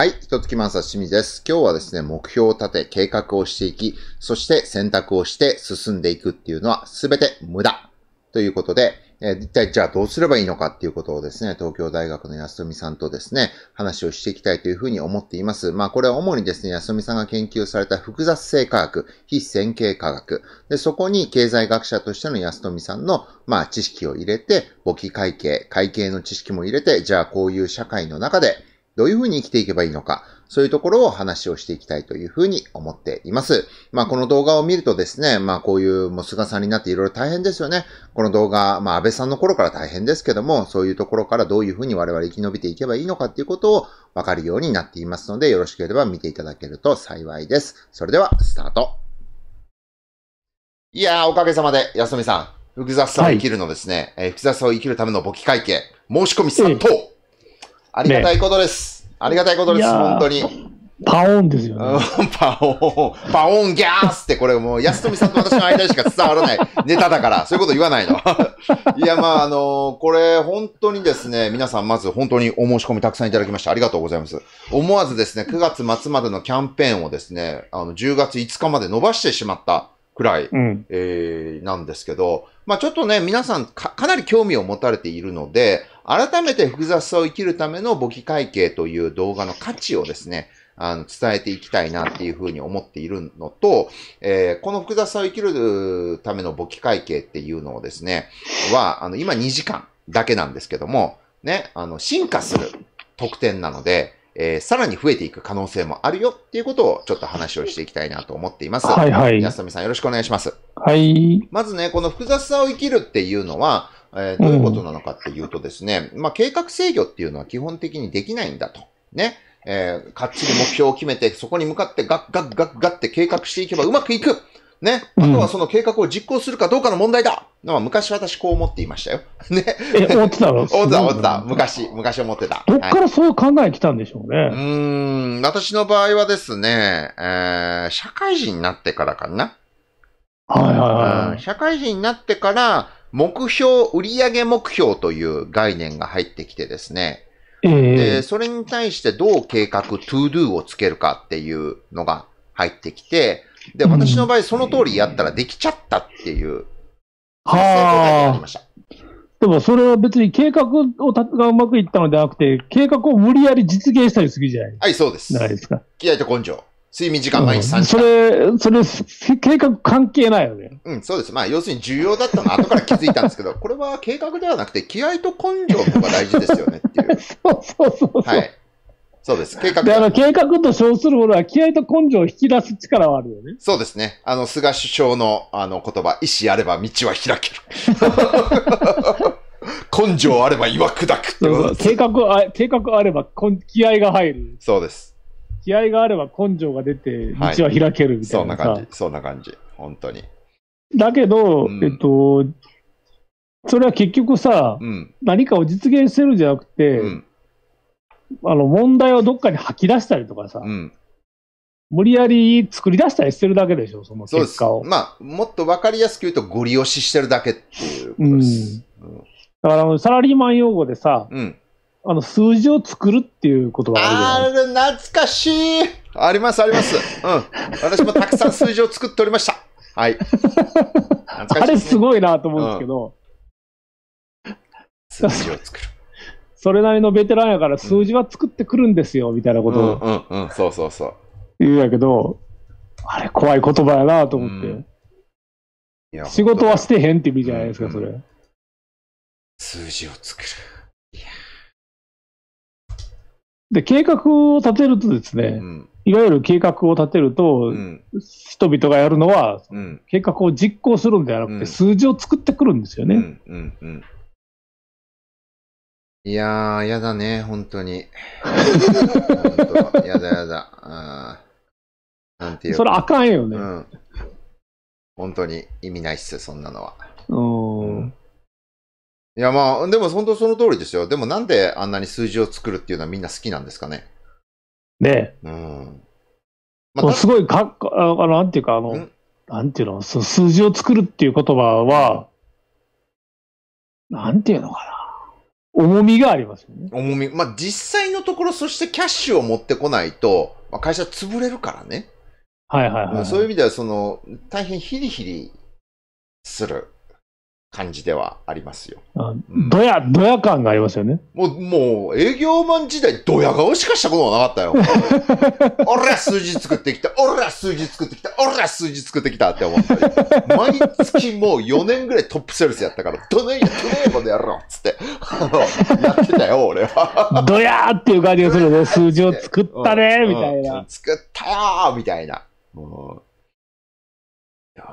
はい。き月んさしみです。今日はですね、目標を立て、計画をしていき、そして選択をして進んでいくっていうのは全て無駄ということで、え一体じゃあどうすればいいのかっていうことをですね、東京大学の安富さんとですね、話をしていきたいというふうに思っています。まあこれは主にですね、安富さんが研究された複雑性科学、非線形科学。で、そこに経済学者としての安富さんの、まあ知識を入れて、簿記会計、会計の知識も入れて、じゃあこういう社会の中で、どういうふうに生きていけばいいのか、そういうところを話をしていきたいというふうに思っています。まあこの動画を見るとですね、まあこういうもう菅さんになっていろいろ大変ですよね。この動画、まあ安倍さんの頃から大変ですけども、そういうところからどういうふうに我々生き延びていけばいいのかっていうことをわかるようになっていますので、よろしければ見ていただけると幸いです。それではスタート。いやー、おかげさまで、安富さん、複雑さを生きるのですね、はい、えー、複雑さを生きるための簿記会計、申し込み殺到、ええありがたいことです。ね、ありがたいことです、本当に。パオンですよ、ね、パオン、パオンギャースってこれもう安富さんと私の間にしか伝わらない ネタだから、そういうこと言わないの。いや、まあ、あのー、これ本当にですね、皆さんまず本当にお申し込みたくさんいただきましてありがとうございます。思わずですね、9月末までのキャンペーンをですね、あの、10月5日まで伸ばしてしまったくらい、うん、えー、なんですけど、まあちょっとね、皆さんかかなり興味を持たれているので、改めて複雑さを生きるための簿記会計という動画の価値をですね、あの、伝えていきたいなっていうふうに思っているのと、えー、この複雑さを生きるための簿記会計っていうのをですね、は、あの、今2時間だけなんですけども、ね、あの、進化する特典なので、えー、さらに増えていく可能性もあるよっていうことをちょっと話をしていきたいなと思っています。はいはい。安富さんよろしくお願いします。はい。まずね、この複雑さを生きるっていうのは、えー、どういうことなのかっていうとですね、うん、まあ、計画制御っていうのは基本的にできないんだと。ね。えー、かっちり目標を決めて、そこに向かってガッガッガッガッって計画していけばうまくいく。ね。あとはその計画を実行するかどうかの問題だ。まあ、昔私こう思っていましたよ。ね。え、思ってたの 思ってた、思ってた。昔、昔思ってた。どっからそう考えてたんでしょうね。はい、うん、私の場合はですね、えー、社会人になってからかな。はいはいはい。社会人になってから、目標、売上目標という概念が入ってきてですね、えー、でそれに対してどう計画、todo をつけるかっていうのが入ってきて、で、私の場合その通りやったらできちゃったっていう、はあ。でもそれは別に計画をたがうまくいったのではなくて、計画を無理やり実現したりするじゃないですか。はい、そうです。ないですか。気合と根性。睡眠時間毎日3時間、うん、それ、それ、計画関係ないよね。うん、そうです。まあ、要するに重要だったの後から気づいたんですけど、これは計画ではなくて、気合と根性が大事ですよねっていう。そうそうそうそう。はい。そうです。計画で。あの、計画と称するものは、気合と根性を引き出す力はあるよね。そうですね。あの、菅首相の、あの、言葉、意志あれば道は開ける。根性あれば岩砕くってことです。計画あ、計画あれば、気合が入る。そうです。気合があれば根性が出て、道は開けるみたいな、はい、そんな感じ、そんな感じ、本当に。だけど、うん、えっと、それは結局さ、うん、何かを実現してるんじゃなくて、うん、あの問題をどっかに吐き出したりとかさ、無理やり作り出したりしてるだけでしょ、その結果を。まあ、もっと分かりやすく言うと、ご利用ししてるだけっていうことです。だからサラリーマン用語でさ、うん、あの、数字を作るっていうことがあるじゃあ懐かしいありますあります。うん。私もたくさん数字を作っておりました。はい。懐かしい、ね、あれすごいなと思うんですけど。うん、数字を作る。それなりのベテランやから数字は作ってくるんですよ、みたいなことを。うんうんそうそうそう。言うやけど、あれ怖い言葉やなと思って。仕事はしてへんって意味じゃないですか、それ。数字を作る。いやで、計画を立てるとですね、うん、いわゆる計画を立てると、うん、人々がやるのは、うん、計画を実行するんではなくて、数字を作ってくるんですよね。いやー、やだね、本当に。本当やだやだ。あなんていうそれあかんよね。本当に意味ないっす、そんなのは。うんいやまあ、でも本当その通りですよ。でもなんであんなに数字を作るっていうのはみんな好きなんですかね。ねえ。うん。まあ、すごいかっなんていうか、あの、なんていうの、その数字を作るっていう言葉は、なんていうのかな。重みがありますよね。重み。まあ、実際のところ、そしてキャッシュを持ってこないと、まあ、会社潰れるからね。はいはいはい、はい。そういう意味では、その、大変ヒリヒリする。感じではありますよ。ドヤ、ドヤ感がありますよね。もう、もう、営業マン時代、ドヤ顔しかしたことはなかったよ。俺ら数字作ってきた、俺ら数字作ってきた、俺ら数字作ってきたって思った毎月もう4年ぐらいトップセールスやったから、どねえ、どねえこの野郎っつって、あの、やってたよ、俺は。ドヤーっていう感じがするね。数字を作ったね、みたいな。作ったよーみたいな。うん、いや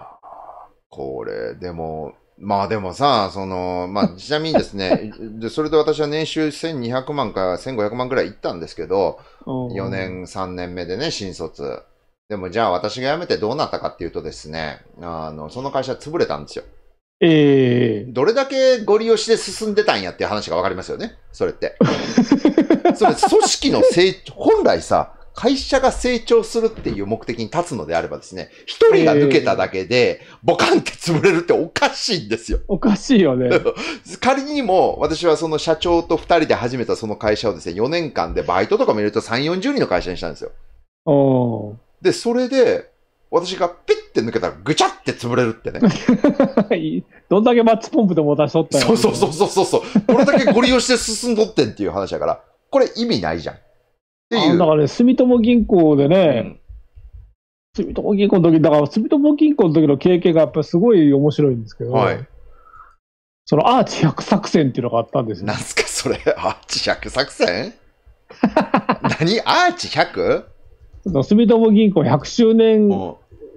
これ、でも、まあでもさ、その、まあ ちなみにですね、で、それで私は年収1200万から1500万くらい行ったんですけど、4年、3年目でね、新卒。でもじゃあ私が辞めてどうなったかっていうとですね、あの、その会社潰れたんですよ。ええー、どれだけご利用しで進んでたんやっていう話がわかりますよね。それって。それ、組織の成、本来さ、会社が成長するっていう目的に立つのであればですね、一人が抜けただけで、ボカンって潰れるっておかしいんですよ。おかしいよね。仮にも、私はその社長と二人で始めたその会社をですね、4年間でバイトとかも入れると3、40人の会社にしたんですよ。で、それで、私がピッて抜けたらぐちゃって潰れるってね。どんだけマッチポンプでも出しとったんそうそうそうそうそう。これだけご利用して進んどってんっていう話だから、これ意味ないじゃん。ていう。だからね、住友銀行でね、うん、住友銀行の時だから住友銀行の時の経験がやっぱりすごい面白いんですけど、はい、そのアーチ100作戦っていうのがあったんですよ。なんすか、それ、アーチ100作戦 何アーチ 100? 住友銀行100周年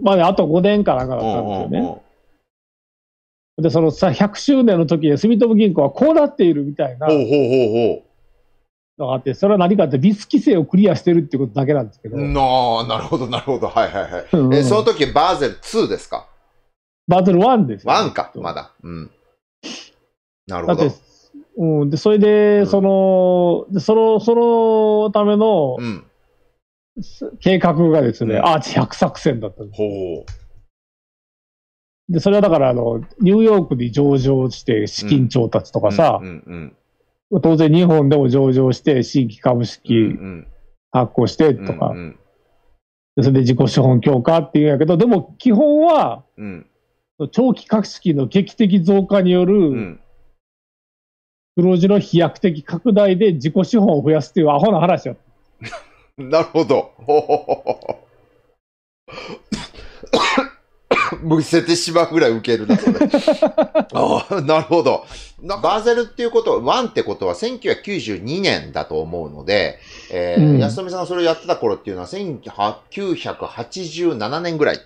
まであと5年かなんかだったんですよね。おうおうおうで、そのさ、100周年の時に住友銀行はこうなっているみたいな。があって、それは何かって、リス規制をクリアしてるってことだけなんですけど。あ、なるほど、なるほど。はいはいはい。え、その時、バーゼル2ですかバーゼル1ですよ、ワンか、まだ。うん。なるほど。うん、でそれで、うんその、でその、そのためのうん。計画がですね、うんアーチ100作戦だったんです。ほで、それはだから、あの、ニューヨークに上場して資金調達とかさ、うんうん当然日本でも上場して、新規株式発行してとか、うんうん、それで自己資本強化っていうんやけど、でも基本は、長期格式の劇的増加による、黒字の飛躍的拡大で自己資本を増やすっていうアホな話や。なるほど。むせてしまうぐらい受けるな、それ。ああ、なるほど。バーゼルっていうことは、ワンってことは1992年だと思うので、えー、うん、安富さんがそれをやってた頃っていうのは1987年ぐらい、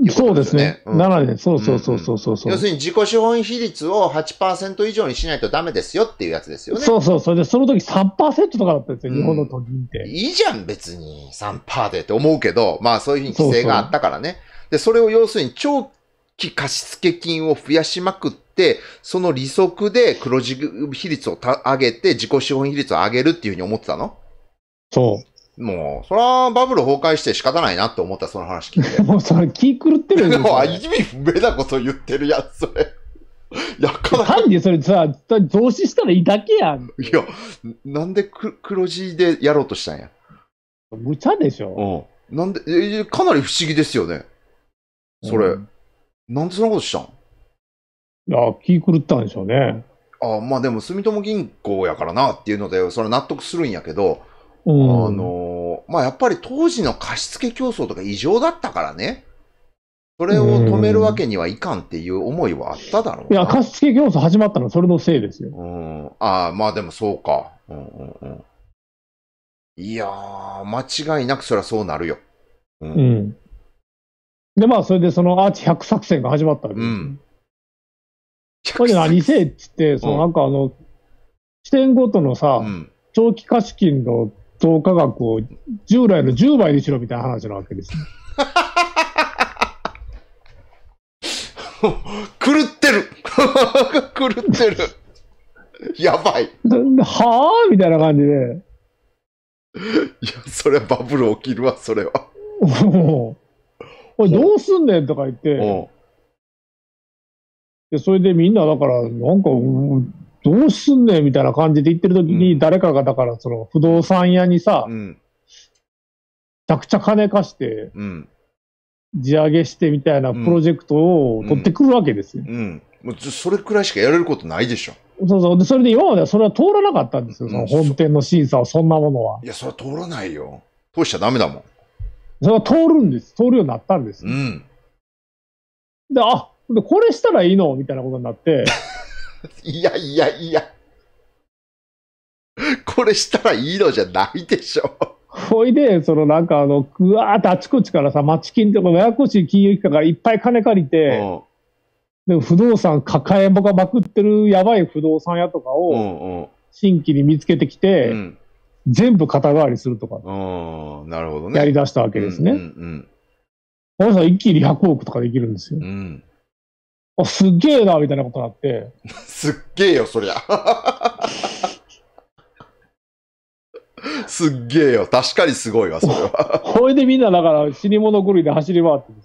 ね、そうですね。うん、7年。そうそうそうそうそう、うん、要するに自己資本比率を8%以上にしないとダメですよっていうやつですよね。そうそう。それで、その時3%とかだったんですよ、日本の時って。いいじゃん、別に。3%でって思うけど、まあそういうふうに規制があったからね。そうそうで、それを要するに長期貸付金を増やしまくって、その利息で黒字比率を上げて、自己資本比率を上げるっていうふうに思ってたのそう。もう、そら、バブル崩壊して仕方ないなって思った、その話聞いて。もう、それ、気狂ってるよ、ね。意味不明なこと言ってるやつ、それ。ややかな単にそれさ、増資したらいいだけやん。いや、なんでく黒字でやろうとしたんや。無茶でしょ。うん。なんで、かなり不思議ですよね。それ、うん、なんでそんなことしたんいや、気狂ったんでしょうね。あまあでも、住友銀行やからなっていうので、それ納得するんやけど、うん、あの、まあやっぱり当時の貸付競争とか異常だったからね、それを止めるわけにはいかんっていう思いはあっただろう、うん、いや、貸付競争始まったのはそれのせいですよ。うん、あまあでもそうか。うんうんうん、いやー、間違いなくそりゃそうなるよ。うん、うんで、まあ、それでそのアーチ100作戦が始まったわけです。うん。これ何せっつって、そのなんかあの、地点ごとのさ、うん、長期貸金の増加額を従来の10倍にしろみたいな話なわけです。狂ってる 狂ってるやばいはあみたいな感じで。いや、それはバブル起きるわ、それは。これどうすんねんとか言って、でそれでみんなだから、なんか、どうすんねんみたいな感じで言ってる時に、誰かがだから、その不動産屋にさ、めちゃくちゃ金貸して、うん、地上げしてみたいなプロジェクトを取ってくるわけですよ。うん、うん、それくらいしかやれることないでしょ。そうそう。で、それで今まではそれは通らなかったんですよ。その本店の審査は、そんなものは。いや、それは通らないよ。通しちゃだめだもん。それは通るんです。通るようになったんです。うん。で、あ、でこれしたらいいのみたいなことになって。いやいやいや。これしたらいいのじゃないでしょ。ほいで、そのなんかあの、ぐわーってあちこちからさ、町金とかややこしい金融機関からいっぱい金借りて、で不動産抱えぼかまくってるやばい不動産屋とかを、新規に見つけてきて、うん全部肩代わりするとか、なるほどね。やり出したわけですね。うんうんうん、さん一気に100億とかできるんですよ。うん、あすっげえな、みたいなことになって。すっげえよ、そりゃ。すっげえよ。確かにすごいわ、それは。ほいでみんなだから死に物狂いで走り回ってん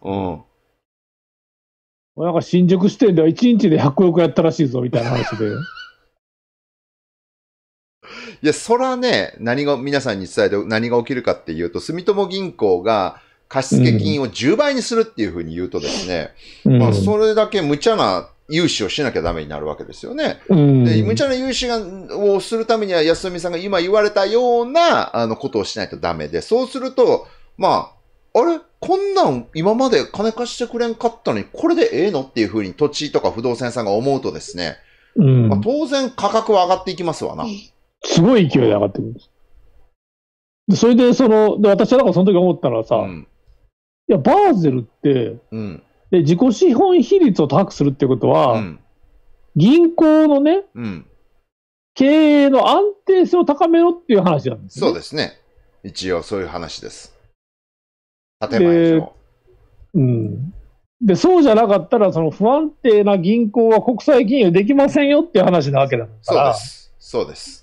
うん。なんか新宿支店では1日で100億やったらしいぞ、みたいな話で。いや、そらね、何が、皆さんに伝えて何が起きるかっていうと、住友銀行が貸付金を10倍にするっていうふうに言うとですね、うん、まあ、それだけ無茶な融資をしなきゃダメになるわけですよね。うん、で無茶な融資がをするためには、安住さんが今言われたような、あの、ことをしないとダメで、そうすると、まあ、あれこんなん今まで金貸してくれんかったのに、これでええのっていうふうに土地とか不動産屋さんが思うとですね、うん、まあ、当然価格は上がっていきますわな。すごい勢いで上がってくるんです。でそれで、その、で私はだからその時思ったのはさ、うん、いや、バーゼルって、うん、で、自己資本比率を高くするってことは、うん、銀行のね、経営の安定性を高めろっていう話なんです、ね、そうですね。一応そういう話です。建前うん。で、そうじゃなかったら、その不安定な銀行は国際金融できませんよっていう話なわけだから。そうです。そうです。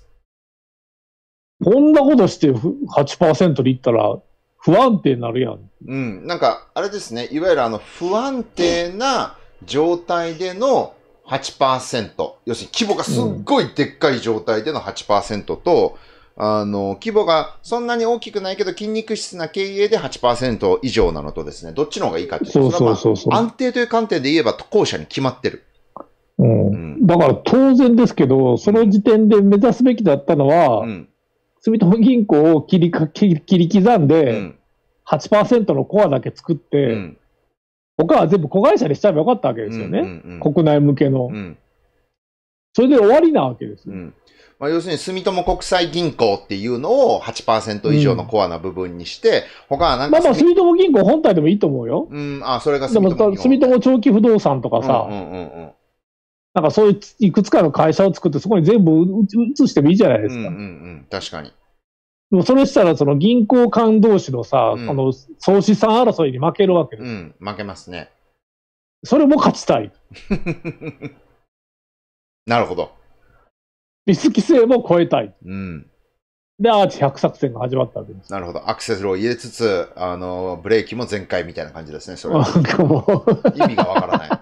こんなことして8%でいったら不安定になるやん。うん。なんか、あれですね。いわゆるあの、不安定な状態での8%。要するに規模がすっごいでっかい状態での8%と、うん、あの、規模がそんなに大きくないけど筋肉質な経営で8%以上なのとですね、どっちの方がいいかっていうそうそうそうそう。安定という観点で言えば後者に決まってる。うん。うん、だから当然ですけど、その時点で目指すべきだったのは、うん住友銀行を切りか 切り刻んで、8%のコアだけ作って、うん、他は全部子会社にしちゃえばよかったわけですよね、うんうんうん、国内向けの、うん、それで終わりなわけです、うん、まあ、要するに住友国際銀行っていうのを8%以上のコアな部分にして、うん、他はなんかまあまあ住友銀行本体でもいいと思うよ、うん、あそれが住友でも住友長期不動産とかさ、うんうんうんうんなんかそういういくつかの会社を作って、そこに全部移してもいいじゃないですか。うんうんうん、確かに。もそれしたら、その銀行間同士のさ、うん、この総資産争いに負けるわけです。うん、負けますね。それも勝ちたい。なるほど。リスク性も超えたい。うん。で、アーチ100作戦が始まったわけです。なるほど。アクセスを入れつつ、あの、ブレーキも全開みたいな感じですね、それは。意味がわからない。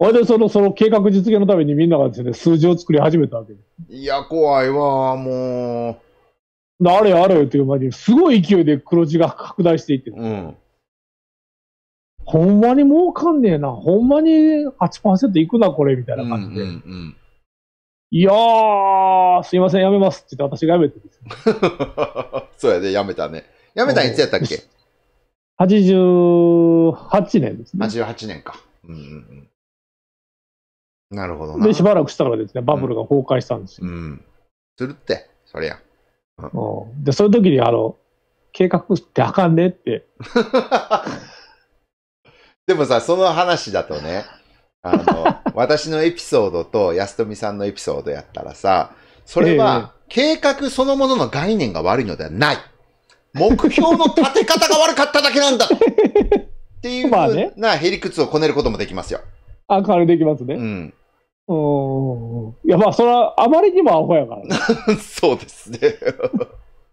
それで、その、その計画実現のためにみんながですね、数字を作り始めたわけいや、怖いわ、もう。あれあれという間に、すごい勢いで黒字が拡大していって、うん、ほんまに儲かんねえな、ほんまに8%いくな、これ、みたいな感じで。うんうんうん、いやー、すいません、やめますって言って、私がやめてです、そうやで、やめたね。やめたんいつやったっけ ?88 年ですね。88年か。うんうんうんなるほどで、しばらくしたらですね、バブルが崩壊したんですよ。うん。す、る、って、そりゃ。うん。で、そういう時に、あの、計画ってあかんねって。でもさ、その話だとね、あの、私のエピソードと安富さんのエピソードやったらさ、それは、計画そのものの概念が悪いのではない。目標の立て方が悪かっただけなんだ っていうふうなへりくつをこねることもできますよ。あ、変わりできますね。うん。うん。いや、まあ、それはあまりにもアホやからね。そうですね。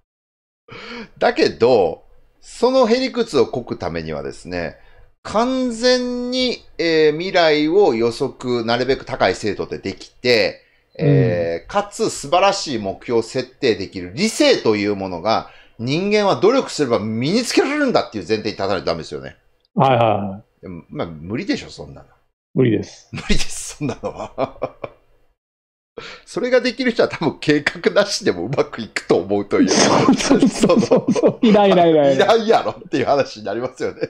だけど、そのへりくつをこくためにはですね、完全に、えー、未来を予測、なるべく高い精度でできて、えー、かつ素晴らしい目標を設定できる理性というものが人間は努力すれば身につけられるんだっていう前提に立たないとダメですよね。はいはい、はい。まあ無理でしょ、そんなの。無理です。無理です、そんなのは。それができる人は多分計画なしでもうまくいくと思うという。そうそうそうそう。いないいないいない。いないやろっていう話になりますよね。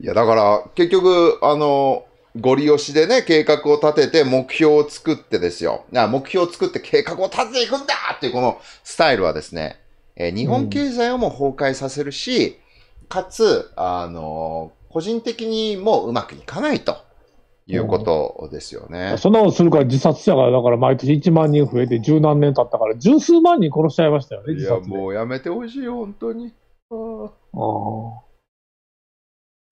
いや、だから結局、あの、ゴリ押しでね、計画を立てて目標を作ってですよ。目標を作って計画を立てていくんだっていうこのスタイルはですね、えー、日本経済をも崩壊させるし、うん、かつ、あの個人的にもううまくいかないということですよね。うん、そんなことするから自殺者が、だから毎年1万人増えて十何年経ったから、十数万人殺しちゃいましたよね、いや、もうやめてほしい、よ、本当に。ああ。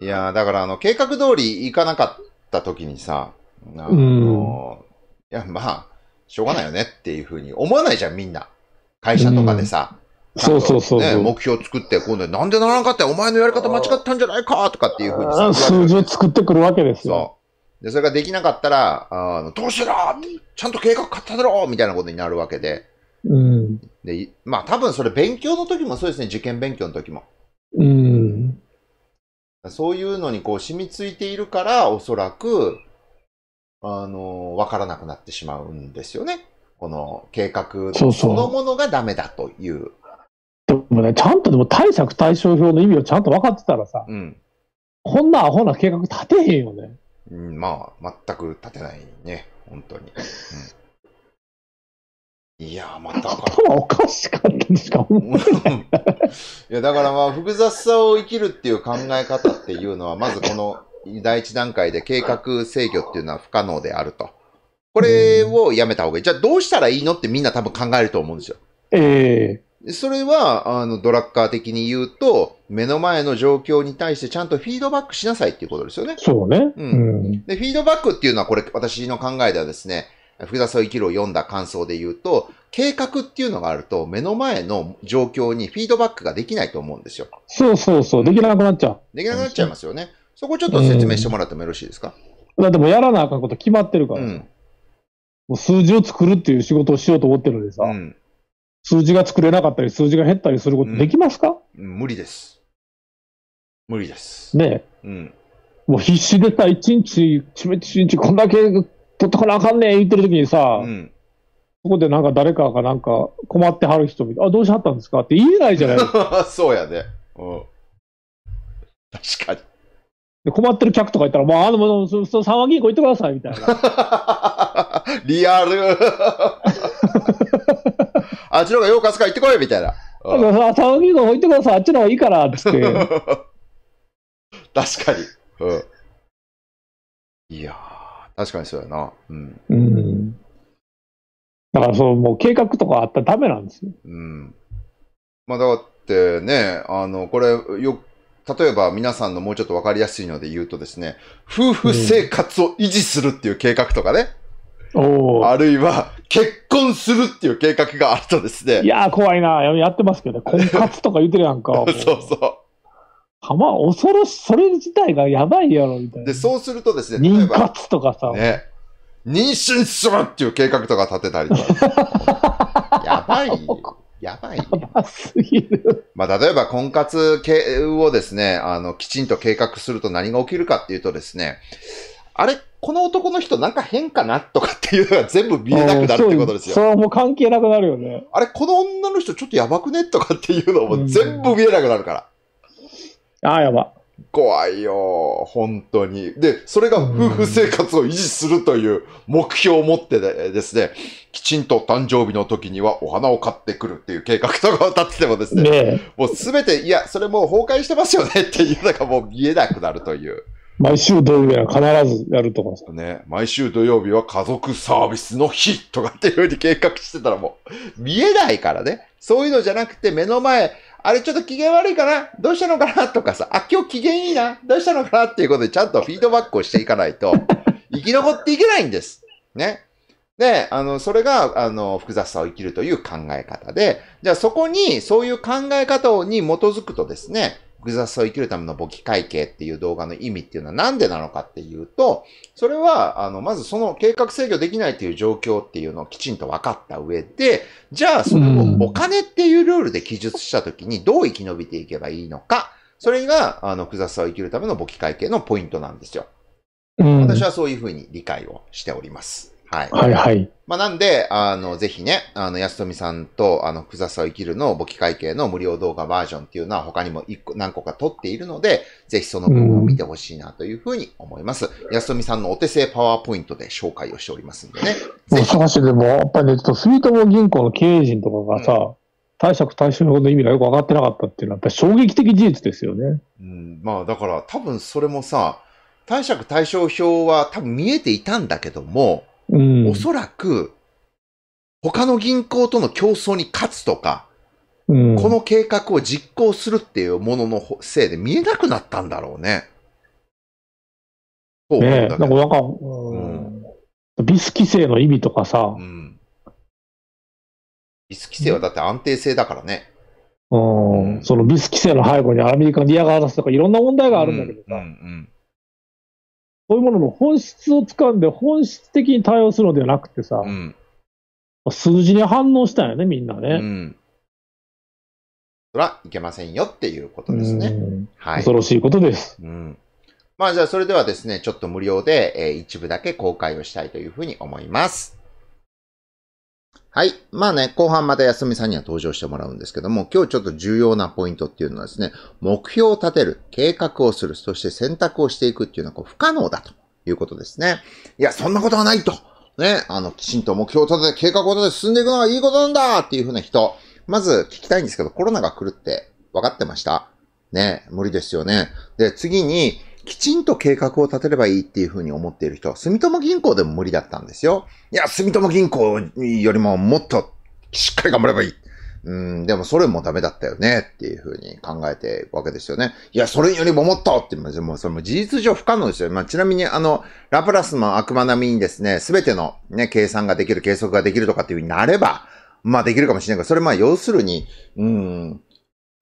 いや、だからあの、計画通りいかなかった時にさ、あの、うん、いや、まあ、しょうがないよねっていうふうに思わないじゃん、みんな。会社とかでさ。うんそうそうそうね、目標作って、今度なんでならんかって、お前のやり方間違ったんじゃないかとかっていうふうに。数字を作ってくるわけですよ。で、それができなかったら、あのどうしろちゃんと計画立てろみたいなことになるわけで。うん。で、まあ多分それ勉強の時もそうですね、受験勉強の時も。うん。そういうのにこう染みついているから、おそらく、あの、わからなくなってしまうんですよね。この計画そのものがダメだという。そうそうでもね、ちゃんとでも対策対象表の意味をちゃんと分かってたらさ、うん、こんなアホな計画立てへんよね。うん、まあ、全く立てないね、本当に。うん、いやまた。頭おかしかったんですかい。いや、だからまあ、複雑さを生きるっていう考え方っていうのは、まずこの第一段階で計画制御っていうのは不可能であると。これをやめた方がいい。じゃあどうしたらいいのってみんな多分考えると思うんですよ。ええーそれは、あの、ドラッカー的に言うと、目の前の状況に対してちゃんとフィードバックしなさいっていうことですよね。そうね。うん。で、フィードバックっていうのは、これ、私の考えではですね、福田さん生きるを読んだ感想で言うと、計画っていうのがあると、目の前の状況にフィードバックができないと思うんですよ。そうそうそう。できなくなっちゃう。できなくなっちゃいますよね。そこちょっと説明してもらってもよろしいですか、うん、だってもうやらなあかんこと決まってるから。うん、もう数字を作るっていう仕事をしようと思ってるんでさ。うん数字が作れなかったり、数字が減ったりすることできますか、うん、無理です。無理です。ねえ。うん。もう必死でさ、一日、ちめ一日、こんだけ取っとかなあかんねん言ってる時にさ、うん、そこでなんか誰かがなんか困ってはる人見て、あ、どうしはったんですかって言えないじゃないですか。そうやで、ね。うん。確かに。で困ってる客とか言ったら、もう、あの、もの、そ、そ、三和銀行行ってください、みたいな。リアル。あっちの方がよう貸すから行ってこいみたいな。だからてください、あっちの方がいいからっって。確かに。うん。いや確かにそうやな。うん。うん。だからそう、もう計画とかあったらダメなんですよ。うん。まあだってね、あの、これ、よ例えば皆さんのもうちょっと分かりやすいので言うとですね、夫婦生活を維持するっていう計画とかね。うん、あるいは、結婚するっていう計画があるとですね。いやー、怖いな。やってますけどね。婚活とか言ってるやんか。そうそう。ま恐ろし、い。それ自体がやばいやろ、みたいな。で、そうするとですね、妊活とかさ。ね。妊娠するっていう計画とか立てたりとか。やばい。やばい、やばすぎる。まあ、例えば婚活系をですね、あの、きちんと計画すると何が起きるかっていうとですね、あれこの男の人なんか変かなとかっていうのが全部見えなくなるってことですよ。それはもう関係なくなるよね。あれ、この女の人ちょっとやばくねとかっていうのも全部見えなくなるから。ああ、やば。怖いよ、本当に。で、それが夫婦生活を維持するという目標を持ってですね、きちんと誕生日の時にはお花を買ってくるっていう計画とかを立っててもですね、ねもうすべて、いや、それもう崩壊してますよねっていうのがもう見えなくなるという。毎週土曜日は必ずやるとかさ。ね、毎週土曜日は家族サービスの日とかっていうふうに計画してたらもう見えないからね。そういうのじゃなくて目の前、あれちょっと機嫌悪いかなどうしたのかなとかさ、あ、今日機嫌いいなどうしたのかなっていうことでちゃんとフィードバックをしていかないと 生き残っていけないんです。ね。で、あの、それが、あの、複雑さを生きるという考え方で、じゃあそこに、そういう考え方に基づくとですね、複雑を生きるための簿記会計っていう動画の意味っていうのはなんでなのかっていうと、それは、あの、まずその計画制御できないという状況っていうのをきちんと分かった上で、じゃあそれをお金っていうルールで記述した時にどう生き延びていけばいいのか、それが、あの、複雑さを生きるための簿記会計のポイントなんですよ。私はそういうふうに理解をしております。はい。はいはい。まあ、なんで、あの、ぜひね、あの、安富さんと、あの、くざさを生きるの簿記会計の無料動画バージョンっていうのは他にも一個、何個か撮っているので、ぜひその分を見てほしいなというふうに思います。うん、安富さんのお手製パワーポイントで紹介をしておりますんでね。もうしてでも、やっぱりね、ちょっと住友銀行の経営陣とかがさ、うん貸借対照表の意味がよく分かってなかったっていうのは、やっぱり衝撃的事実ですよね。うん、まあだから、多分それもさ、貸借対照表は多分見えていたんだけども、うん、おそらく、他の銀行との競争に勝つとか、うん、この計画を実行するっていうもののせいで見えなくなったんだろうね。そうねなんかなんか、うん、ビス規制の意味とかさ、うん、ビス規制はだって安定性だからね。うん、そのビス規制の背後にアメリカのアガーダスとかいろんな問題があるんだけどさ、うんうんうんそういうものの本質をつかんで、本質的に対応するのではなくてさ、うん、数字に反応したんよね、みんなね。うん、そら、いけませんよっていうことですね。はい、恐ろしいことです。うんまあじゃあそれではですね、ちょっと無料で、えー、一部だけ公開をしたいというふうに思います。はい。まあね、後半また休みさんには登場してもらうんですけども、今日ちょっと重要なポイントっていうのはですね、目標を立てる、計画をする、そして選択をしていくっていうのはこう不可能だということですね。いや、そんなことはないと。ね、あの、きちんと目標を立てて計画を立てて進んでいくのはいいことなんだっていうふうな人。まず聞きたいんですけど、コロナが来るって分かってましたね、無理ですよね。で、次に、きちんと計画を立てればいいっていうふうに思っている人は、住友銀行でも無理だったんですよ。いや、住友銀行よりももっとしっかり頑張ればいい。うん、でもそれもダメだったよねっていうふうに考えていくわけですよね。いや、それよりももっとって、もうそれも事実上不可能ですよ。まあ、ちなみにあの、ラプラスの悪魔並みにですね、すべてのね、計算ができる、計測ができるとかっていうふうになれば、まあできるかもしれないけど、それまあ要するに、うん、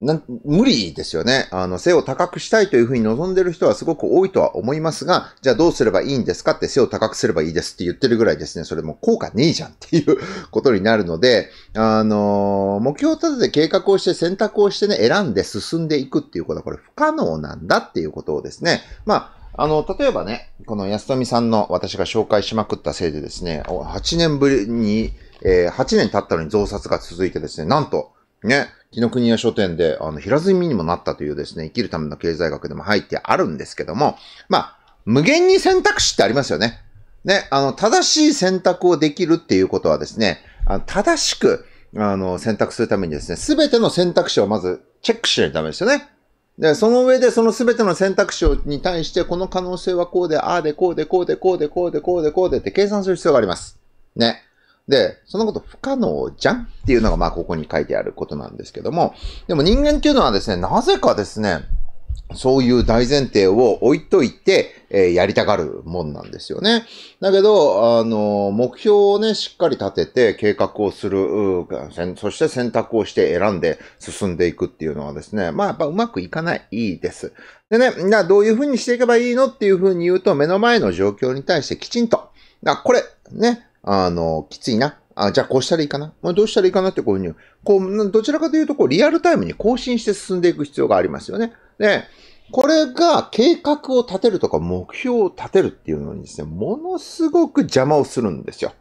な無理ですよね。あの、背を高くしたいというふうに望んでる人はすごく多いとは思いますが、じゃあどうすればいいんですかって背を高くすればいいですって言ってるぐらいですね、それも効果ねえじゃんっていうことになるので、あの、目標を立てて計画をして選択をしてね、選んで進んでいくっていうことはこれ不可能なんだっていうことをですね、まあ、あの、例えばね、この安富さんの私が紹介しまくったせいでですね、8年ぶりに、えー、8年経ったのに増殺が続いてですね、なんと、ね、紀の国屋書店で、あの、平積みにもなったというですね、生きるための経済学でも入ってあるんですけども、まあ、無限に選択肢ってありますよね。ね、あの、正しい選択をできるっていうことはですね、あの正しく、あの、選択するためにですね、すべての選択肢をまずチェックしないとダメですよね。で、その上でそのすべての選択肢に対して、この可能性はこうで、ああで、こうで、こうで、こうで、こうで、こうで、こうでって計算する必要があります。ね。で、そのこと不可能じゃんっていうのが、まあ、ここに書いてあることなんですけども、でも人間っていうのはですね、なぜかですね、そういう大前提を置いといて、えー、やりたがるもんなんですよね。だけど、あの、目標をね、しっかり立てて、計画をする、そして選択をして選んで進んでいくっていうのはですね、まあ、やっぱうまくいかないいいです。でね、じゃあどういうふうにしていけばいいのっていうふうに言うと、目の前の状況に対してきちんと、これ、ね、あの、きついな。あ、じゃあこうしたらいいかな。まあ、どうしたらいいかなってこういうふうに、こう、どちらかというと、こう、リアルタイムに更新して進んでいく必要がありますよね。で、これが計画を立てるとか目標を立てるっていうのにですね、ものすごく邪魔をするんですよ。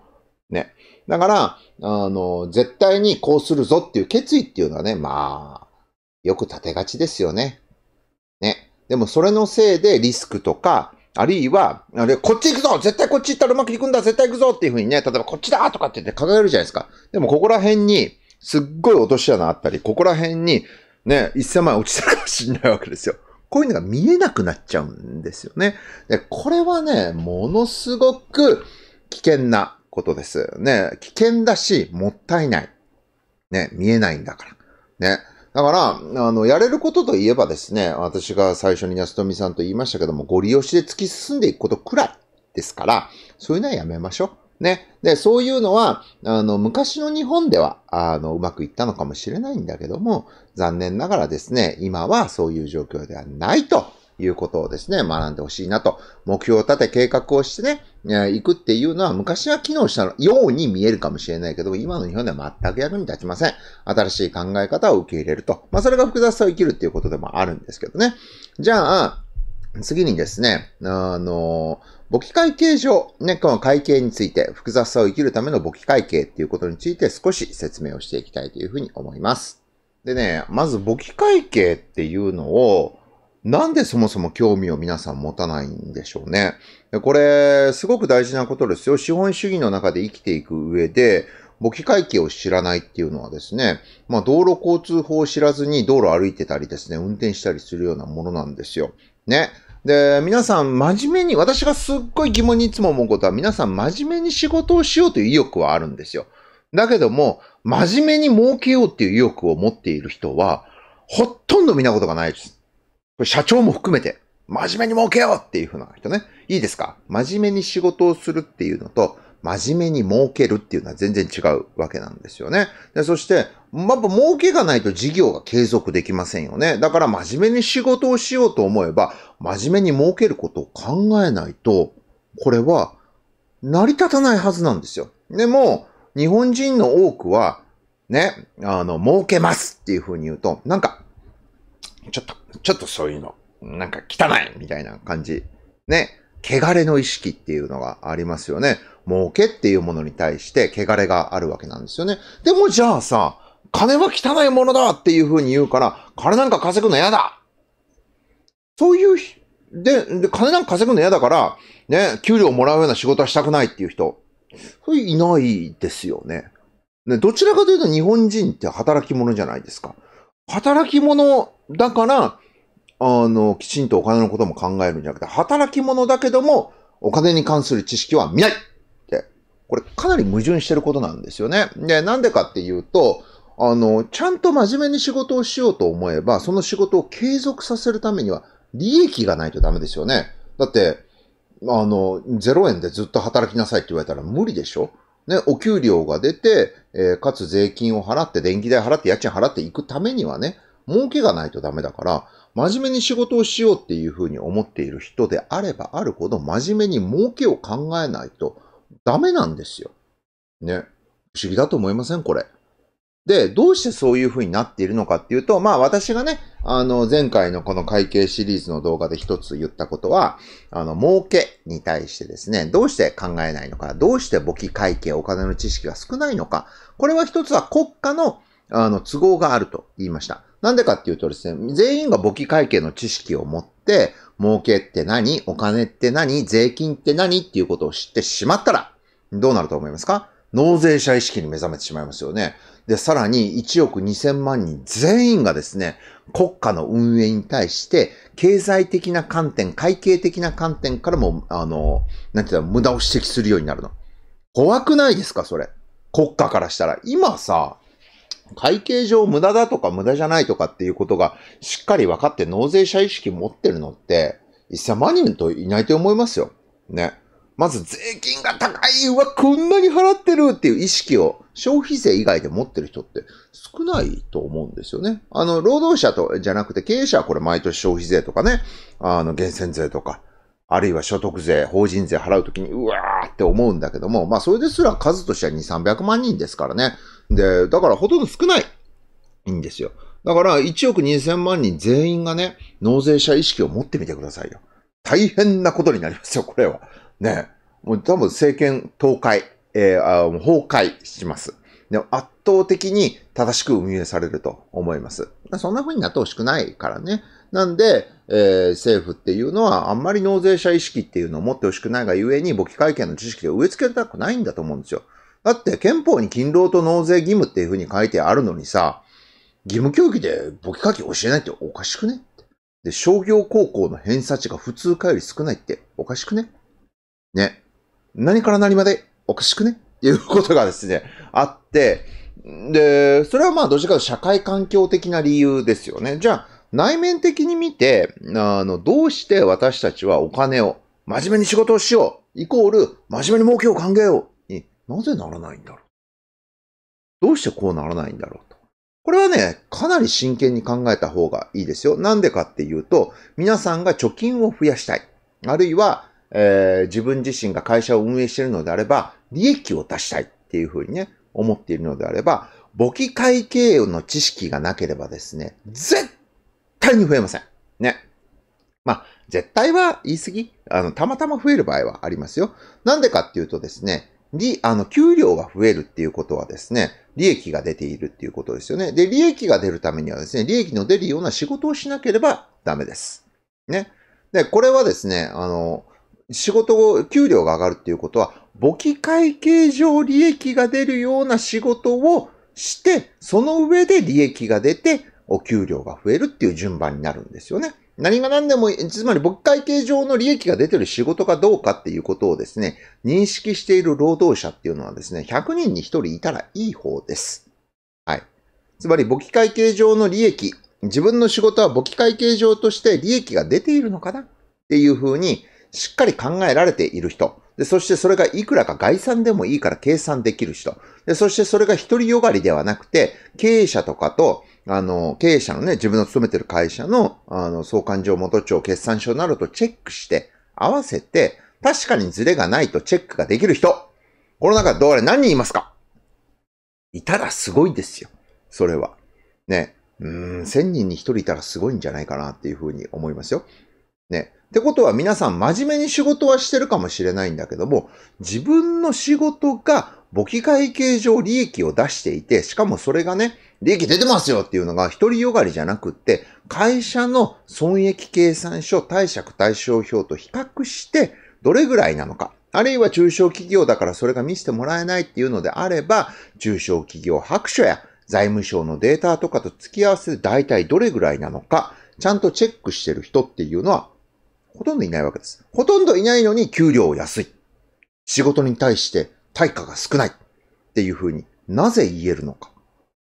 ね。だから、あの、絶対にこうするぞっていう決意っていうのはね、まあ、よく立てがちですよね。ね。でもそれのせいでリスクとか、あるいは、あれ、こっち行くぞ絶対こっち行ったらうまくいくんだ絶対行くぞっていうふうにね、例えばこっちだとかって言って掲げるじゃないですか。でもここら辺に、すっごい落とし穴あったり、ここら辺に、ね、1000万円落ちたかもしれないわけですよ。こういうのが見えなくなっちゃうんですよね。で、これはね、ものすごく危険なことです。ね、危険だし、もったいない。ね、見えないんだから。ね。だから、あの、やれることといえばですね、私が最初に安富さんと言いましたけども、ご利用しで突き進んでいくことくらいですから、そういうのはやめましょう。ね。で、そういうのは、あの、昔の日本では、あの、うまくいったのかもしれないんだけども、残念ながらですね、今はそういう状況ではないということをですね、学んでほしいなと。目標を立て計画をしてね、え行くっていうのは昔は機能したように見えるかもしれないけど、今の日本では全く役に立ちません。新しい考え方を受け入れると。まあ、それが複雑さを生きるっていうことでもあるんですけどね。じゃあ、次にですね、あの、簿記会計上、ね、この会計について、複雑さを生きるための簿記会計っていうことについて少し説明をしていきたいというふうに思います。でね、まず簿記会計っていうのを、なんでそもそも興味を皆さん持たないんでしょうね。これ、すごく大事なことですよ。資本主義の中で生きていく上で、簿記会計を知らないっていうのはですね、まあ道路交通法を知らずに道路歩いてたりですね、運転したりするようなものなんですよ。ね。で、皆さん真面目に、私がすっごい疑問にいつも思うことは、皆さん真面目に仕事をしようという意欲はあるんですよ。だけども、真面目に儲けようっていう意欲を持っている人は、ほとんど見たことがないです。これ社長も含めて、真面目に儲けようっていう風な人ね。いいですか真面目に仕事をするっていうのと、真面目に儲けるっていうのは全然違うわけなんですよね。でそして、ま儲けがないと事業が継続できませんよね。だから真面目に仕事をしようと思えば、真面目に儲けることを考えないと、これは成り立たないはずなんですよ。でも、日本人の多くは、ね、あの、儲けますっていう風に言うと、なんかちょっと、ちょっとそういうの、なんか汚いみたいな感じ。ね。汚れの意識っていうのがありますよね。儲けっていうものに対して汚れがあるわけなんですよね。でもじゃあさ、金は汚いものだっていうふうに言うから、金なんか稼ぐの嫌だそういう、で、で金なんか稼ぐの嫌だから、ね、給料もらうような仕事はしたくないっていう人、そいいないですよね。ね、どちらかというと日本人って働き者じゃないですか。働き者だから、あの、きちんとお金のことも考えるんじゃなくて、働き者だけども、お金に関する知識は見ないって、これかなり矛盾してることなんですよね。で、なんでかっていうと、あの、ちゃんと真面目に仕事をしようと思えば、その仕事を継続させるためには、利益がないとダメですよね。だって、あの、0円でずっと働きなさいって言われたら無理でしょね、お給料が出て、えー、かつ税金を払って、電気代払って、家賃払っていくためにはね、儲けがないとダメだから、真面目に仕事をしようっていうふうに思っている人であればあるほど、真面目に儲けを考えないとダメなんですよ。ね。不思議だと思いませんこれ。で、どうしてそういう風になっているのかっていうと、まあ私がね、あの前回のこの会計シリーズの動画で一つ言ったことは、あの、儲けに対してですね、どうして考えないのか、どうして簿記会計、お金の知識が少ないのか、これは一つは国家のあの都合があると言いました。なんでかっていうとですね、全員が簿記会計の知識を持って、儲けって何お金って何税金って何っていうことを知ってしまったら、どうなると思いますか納税者意識に目覚めてしまいますよね。で、さらに1億2000万人全員がですね、国家の運営に対して、経済的な観点、会計的な観点からも、あの、なんていうの、無駄を指摘するようになるの。怖くないですか、それ。国家からしたら。今さ、会計上無駄だとか無駄じゃないとかっていうことがしっかり分かって納税者意識持ってるのって、1000万人といないと思いますよ。ね。まず税金が高いうわ、こんなに払ってるっていう意識を消費税以外で持ってる人って少ないと思うんですよね。あの、労働者と、じゃなくて経営者はこれ毎年消費税とかね、あの、源泉税とか、あるいは所得税、法人税払うときに、うわーって思うんだけども、まあそれですら数としては2、300万人ですからね。で、だからほとんど少ないんですよ。だから1億2000万人全員がね、納税者意識を持ってみてくださいよ。大変なことになりますよ、これは。ね、もう多分政権倒壊、えー、崩壊します。で圧倒的に正しく運営されると思います。そんな風になってほしくないからね。なんで、えー、政府っていうのはあんまり納税者意識っていうのを持ってほしくないがゆえに簿記会計の知識を植え付けたくないんだと思うんですよ。だって憲法に勤労と納税義務っていう風に書いてあるのにさ、義務教育で簿記会計教えないっておかしくねで、商業高校の偏差値が普通かより少ないっておかしくねね。何から何までおかしくねっていうことがですね、あって、で、それはまあどちらかと社会環境的な理由ですよね。じゃあ、内面的に見て、あの、どうして私たちはお金を、真面目に仕事をしよう、イコール、真面目に儲けを考えようになぜならないんだろう。どうしてこうならないんだろうと。これはね、かなり真剣に考えた方がいいですよ。なんでかっていうと、皆さんが貯金を増やしたい。あるいは、えー、自分自身が会社を運営しているのであれば、利益を出したいっていうふうにね、思っているのであれば、簿記会計の知識がなければですね、絶対に増えません。ね。まあ、絶対は言い過ぎ。あの、たまたま増える場合はありますよ。なんでかっていうとですね、り、あの、給料が増えるっていうことはですね、利益が出ているっていうことですよね。で、利益が出るためにはですね、利益の出るような仕事をしなければダメです。ね。で、これはですね、あの、仕事を、給料が上がるっていうことは、簿記会計上利益が出るような仕事をして、その上で利益が出て、お給料が増えるっていう順番になるんですよね。何が何でも、つまり記会計上の利益が出てる仕事かどうかっていうことをですね、認識している労働者っていうのはですね、100人に1人いたらいい方です。はい。つまり、簿記会計上の利益、自分の仕事は簿記会計上として利益が出ているのかなっていうふうに、しっかり考えられている人。で、そしてそれがいくらか概算でもいいから計算できる人。で、そしてそれが一人よがりではなくて、経営者とかと、あの、経営者のね、自分の勤めてる会社の、あの、相関上元帳、決算書などとチェックして、合わせて、確かにズレがないとチェックができる人。この中どうあれ何人いますかいたらすごいですよ。それは。ね。うん、1000人に1人いたらすごいんじゃないかなっていうふうに思いますよ。ね。ってことは皆さん真面目に仕事はしてるかもしれないんだけども、自分の仕事が簿記会計上利益を出していて、しかもそれがね、利益出てますよっていうのが一人よがりじゃなくって、会社の損益計算書、貸借対照表と比較して、どれぐらいなのか。あるいは中小企業だからそれが見せてもらえないっていうのであれば、中小企業白書や財務省のデータとかと付き合わせて大体どれぐらいなのか、ちゃんとチェックしてる人っていうのはほとんどいないわけです。ほとんどいないのに給料安い。仕事に対して対価が少ない。っていうふうになぜ言えるのか。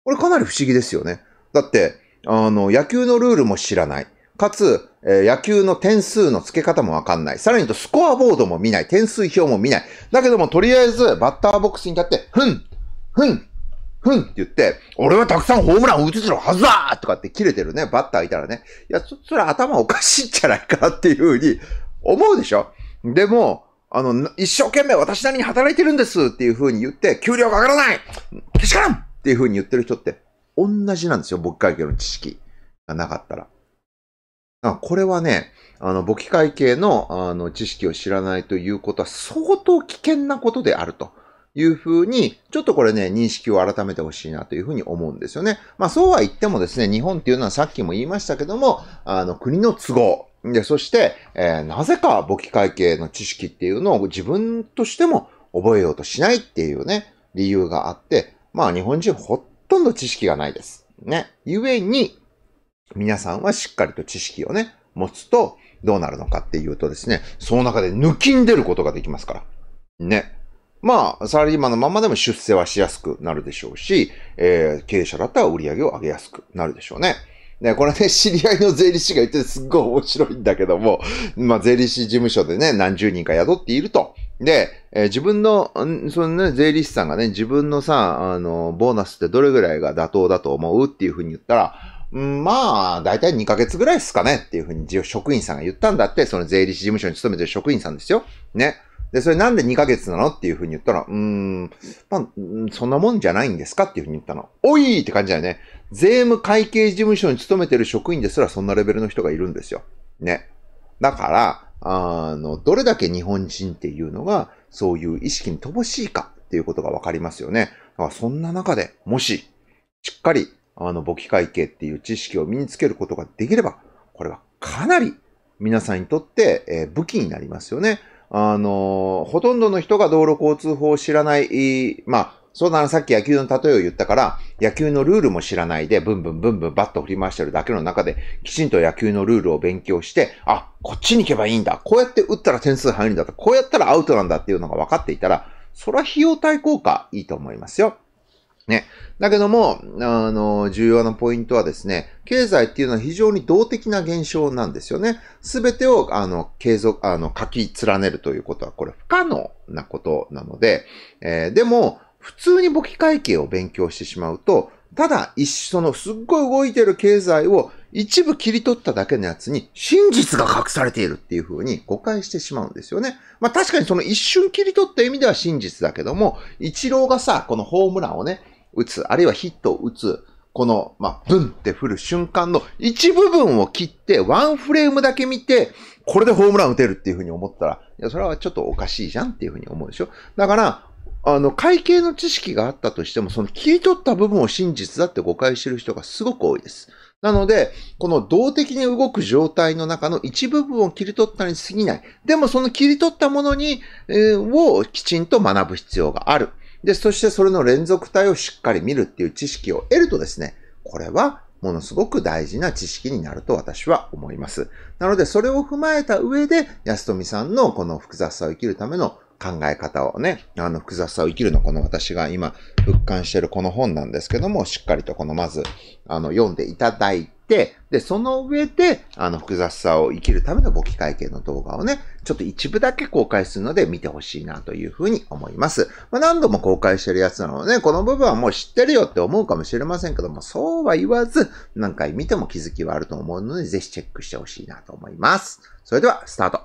これかなり不思議ですよね。だって、あの、野球のルールも知らない。かつ、え野球の点数の付け方もわかんない。さらに言うとスコアボードも見ない。点数表も見ない。だけども、とりあえず、バッターボックスに立って、ふんふんふんって言って、俺はたくさんホームラン打つのはずだとかって切れてるね、バッターいたらね。いや、そ、それ頭おかしいんじゃないかっていうふうに思うでしょでも、あの、一生懸命私なりに働いてるんですっていうふうに言って、給料が上がらないけしからんっていうふうに言ってる人って、同じなんですよ、簿記会計の知識がなかったら。らこれはね、あの、簿記会計の、あの、知識を知らないということは相当危険なことであると。いうふうに、ちょっとこれね、認識を改めてほしいなというふうに思うんですよね。まあそうは言ってもですね、日本っていうのはさっきも言いましたけども、あの国の都合、で、そして、えー、なぜか簿記会計の知識っていうのを自分としても覚えようとしないっていうね、理由があって、まあ日本人ほとんど知識がないです。ね。ゆえに、皆さんはしっかりと知識をね、持つとどうなるのかっていうとですね、その中で抜きん出ることができますから。ね。まあ、サラリーマンのままでも出世はしやすくなるでしょうし、えー、経営者だったら売り上げを上げやすくなるでしょうね。ね、これね、知り合いの税理士が言っててすっごい面白いんだけども、まあ、税理士事務所でね、何十人か雇っていると。で、えー、自分の、そのね、税理士さんがね、自分のさ、あの、ボーナスってどれぐらいが妥当だと思うっていうふうに言ったら、まあ、だいたい2ヶ月ぐらいですかねっていうふうに職員さんが言ったんだって、その税理士事務所に勤めてる職員さんですよ。ね。で、それなんで2ヶ月なのっていうふうに言ったら、うーん、まあ、そんなもんじゃないんですかっていうふうに言ったの。おいって感じだよね。税務会計事務所に勤めてる職員ですらそんなレベルの人がいるんですよ。ね。だから、あの、どれだけ日本人っていうのが、そういう意識に乏しいかっていうことがわかりますよね。だからそんな中で、もし、しっかり、あの、簿記会計っていう知識を身につけることができれば、これはかなり皆さんにとって、えー、武器になりますよね。あの、ほとんどの人が道路交通法を知らない、まあ、そうなの。さっき野球の例えを言ったから、野球のルールも知らないで、ブンブンブンブンバッと振り回してるだけの中で、きちんと野球のルールを勉強して、あ、こっちに行けばいいんだ。こうやって打ったら点数入るんだと。こうやったらアウトなんだっていうのが分かっていたら、そら費用対効果いいと思いますよ。だけども、あの、重要なポイントはですね、経済っていうのは非常に動的な現象なんですよね。すべてを、あの、継続、あの、書き連ねるということは、これ不可能なことなので、えー、でも、普通に簿記会計を勉強してしまうと、ただ一、そのすっごい動いてる経済を一部切り取っただけのやつに真実が隠されているっていうふうに誤解してしまうんですよね。まあ確かにその一瞬切り取った意味では真実だけども、一郎がさ、このホームランをね、打つ、あるいはヒットを打つ、この、まあ、ブンって振る瞬間の一部分を切って、ワンフレームだけ見て、これでホームラン打てるっていうふうに思ったら、いや、それはちょっとおかしいじゃんっていうふうに思うでしょ。だから、あの、会計の知識があったとしても、その切り取った部分を真実だって誤解してる人がすごく多いです。なので、この動的に動く状態の中の一部分を切り取ったに過ぎない。でもその切り取ったものに、えー、をきちんと学ぶ必要がある。で、そしてそれの連続体をしっかり見るっていう知識を得るとですね、これはものすごく大事な知識になると私は思います。なので、それを踏まえた上で、安富さんのこの複雑さを生きるための考え方をね、あの複雑さを生きるのこの私が今、復刊してるこの本なんですけども、しっかりとこのまず、あの、読んでいただいて、、で、その上で、あの、複雑さを生きるための簿記会計の動画をね、ちょっと一部だけ公開するので見てほしいなというふうに思います。まあ、何度も公開してるやつなので、ね、この部分はもう知ってるよって思うかもしれませんけども、そうは言わず、何回見ても気づきはあると思うので、ぜひチェックしてほしいなと思います。それでは、スタート。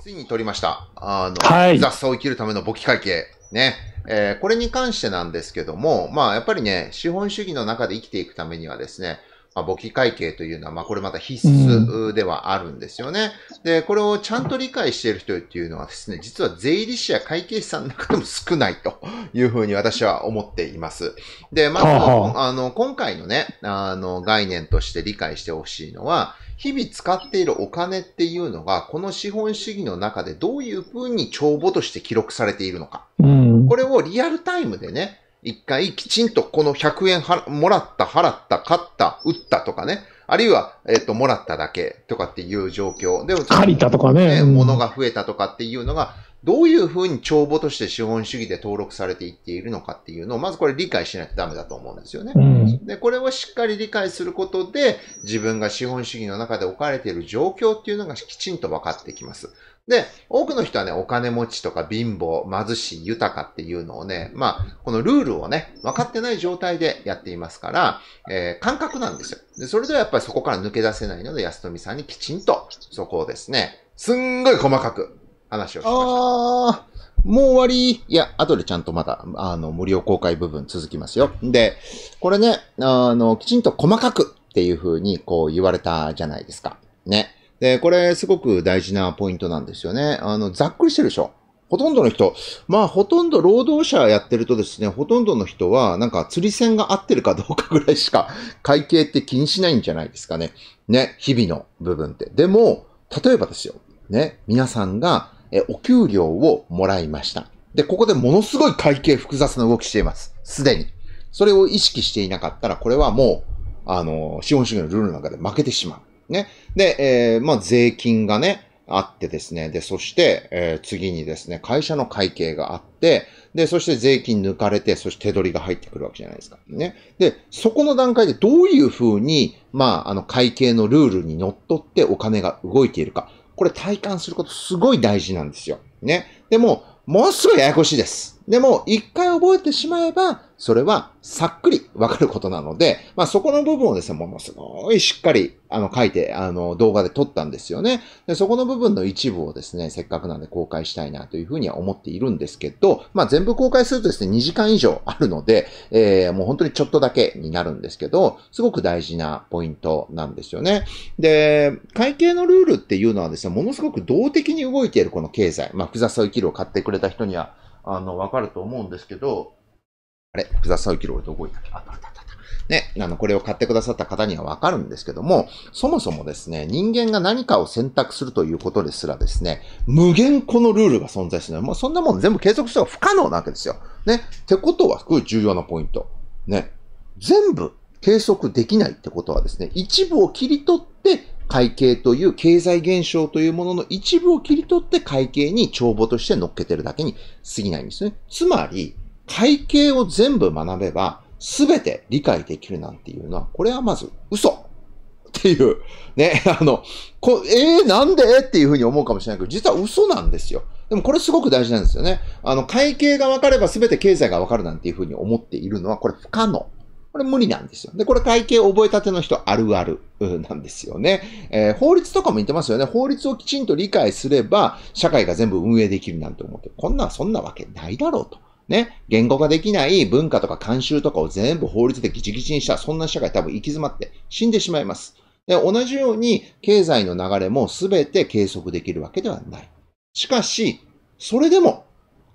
ついに撮りました。あの、はい、雑草を生きるための簿記会計。ね。えー、これに関してなんですけども、まあ、やっぱりね、資本主義の中で生きていくためにはですね、まあ、簿記会計というのは、まあ、これまた必須ではあるんですよね。で、これをちゃんと理解している人っていうのはですね、実は税理士や会計士さんの中でも少ないというふうに私は思っています。で、まず、あの、今回のね、あの、概念として理解してほしいのは、日々使っているお金っていうのが、この資本主義の中でどういうふうに帳簿として記録されているのか。うん、これをリアルタイムでね、一回きちんとこの100円はもらった、払った、買った、売ったとかね。あるいは、えっ、ー、と、もらっただけとかっていう状況。で借りたとかね。物が増えたとかっていうのが、どういうふうに帳簿として資本主義で登録されていっているのかっていうのを、まずこれ理解しないとダメだと思うんですよね。うん、で、これをしっかり理解することで、自分が資本主義の中で置かれている状況っていうのがきちんと分かってきます。で、多くの人はね、お金持ちとか貧乏、貧しい、豊かっていうのをね、まあ、このルールをね、分かってない状態でやっていますから、えー、感覚なんですよ。で、それではやっぱりそこから抜け出せないので、安富さんにきちんと、そこをですね、すんごい細かく話をしました。あー、もう終わり。いや、後でちゃんとまだ、あの、無料公開部分続きますよ。で、これね、あの、きちんと細かくっていうふうにこう言われたじゃないですか。ね。で、これすごく大事なポイントなんですよね。あの、ざっくりしてるでしょほとんどの人、まあほとんど労働者やってるとですね、ほとんどの人はなんか釣り線が合ってるかどうかぐらいしか会計って気にしないんじゃないですかね。ね、日々の部分って。でも、例えばですよ。ね、皆さんがえお給料をもらいました。で、ここでものすごい会計複雑な動きしています。すでに。それを意識していなかったら、これはもう、あの、資本主義のルールの中で負けてしまう。ね。で、えー、まあ、税金がね、あってですね。で、そして、えー、次にですね、会社の会計があって、で、そして税金抜かれて、そして手取りが入ってくるわけじゃないですか。ね。で、そこの段階でどういうふうに、まあ、あの、会計のルールにのっとってお金が動いているか。これ体感することすごい大事なんですよ。ね。でも、ものすごいややこしいです。でも、一回覚えてしまえば、それはさっくりわかることなので、まあそこの部分をですね、ものすごいしっかりあの書いて、あの動画で撮ったんですよね。で、そこの部分の一部をですね、せっかくなんで公開したいなというふうには思っているんですけど、まあ全部公開するとですね、2時間以上あるので、えー、もう本当にちょっとだけになるんですけど、すごく大事なポイントなんですよね。で、会計のルールっていうのはですね、ものすごく動的に動いているこの経済、まあ複雑さを生きるを買ってくれた人には、あの、わかると思うんですけど、あれ福沢幸俺どこいたっけあったあったあった。ね、あの、これを買ってくださった方にはわかるんですけども、そもそもですね、人間が何かを選択するということですらですね、無限このルールが存在しない。もうそんなもん全部継続しては不可能なわけですよ。ね。ってことはすごい重要なポイント。ね。全部計測できないってことはですね、一部を切り取って会計という経済現象というものの一部を切り取って会計に帳簿として乗っけてるだけに過ぎないんですね。つまり、会計を全部学べば、全て理解できるなんていうのは、これはまず嘘っていう、ね、あの、こえー、なんでっていうふうに思うかもしれないけど、実は嘘なんですよ。でもこれすごく大事なんですよね。あの、会計が分かれば全て経済が分かるなんていうふうに思っているのは、これ不可能。これ無理なんですよ。で、これ会計覚えたての人あるあるなんですよね。えー、法律とかも言ってますよね。法律をきちんと理解すれば、社会が全部運営できるなんて思って、こんな、そんなわけないだろうと。ね、言語化できない文化とか慣習とかを全部法律でギチギチにした、そんな社会多分行き詰まって死んでしまいます。で、同じように経済の流れも全て計測できるわけではない。しかし、それでも、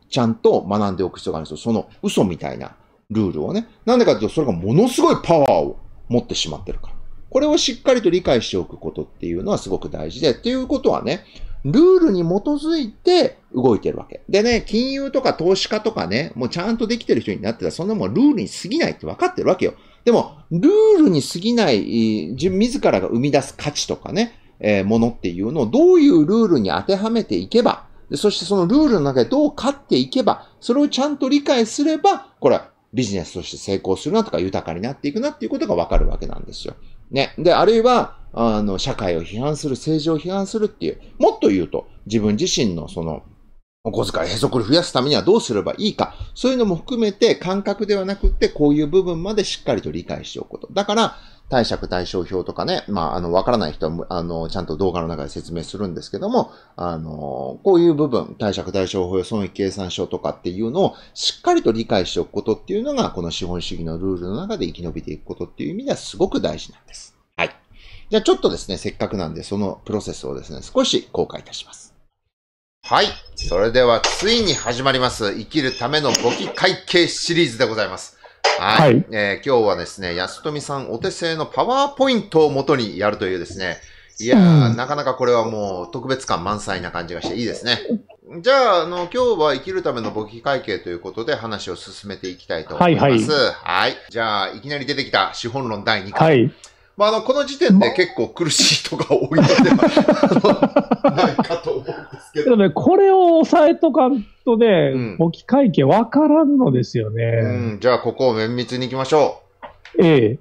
ちゃんと学んでおく必要があるんですよ。その嘘みたいなルールをね。なんでかっていうと、それがものすごいパワーを持ってしまってるから。これをしっかりと理解しておくことっていうのはすごく大事で、っていうことはね、ルールに基づいて動いてるわけ。でね、金融とか投資家とかね、もうちゃんとできてる人になってたら、そんなもんルールに過ぎないって分かってるわけよ。でも、ルールに過ぎない、自らが生み出す価値とかね、えー、ものっていうのをどういうルールに当てはめていけば、そしてそのルールの中でどう勝っていけば、それをちゃんと理解すれば、これはビジネスとして成功するなとか豊かになっていくなっていうことがわかるわけなんですよ。ね。で、あるいは、あの、社会を批判する、政治を批判するっていう、もっと言うと、自分自身のその、お小遣いへそくり増やすためにはどうすればいいか、そういうのも含めて感覚ではなくって、こういう部分までしっかりと理解しておくこと。だから、貸借対照表とかね、まあ、あの、わからない人は、あの、ちゃんと動画の中で説明するんですけども、あの、こういう部分、貸借対照表、損益計算書とかっていうのをしっかりと理解しておくことっていうのが、この資本主義のルールの中で生き延びていくことっていう意味ではすごく大事なんです。じゃあちょっとですね、せっかくなんでそのプロセスをですね、少し公開いたします。はい。それではついに始まります、生きるための簿記会計シリーズでございます。はい。はい、えー、今日はですね、安富さんお手製のパワーポイントを元にやるというですね、いやー、うん、なかなかこれはもう特別感満載な感じがしていいですね。じゃあ、あの、今日は生きるための簿記会計ということで話を進めていきたいと思います。はい、はい、はいじゃあ、いきなり出てきた資本論第2回。はい。まあ、あの、この時点で結構苦しいとか多いので ないかと思うんですけど。ね、これを押さえとかんとね、うん、置き会計わからんのですよね。うん、じゃあここを綿密に行きましょう。ええ。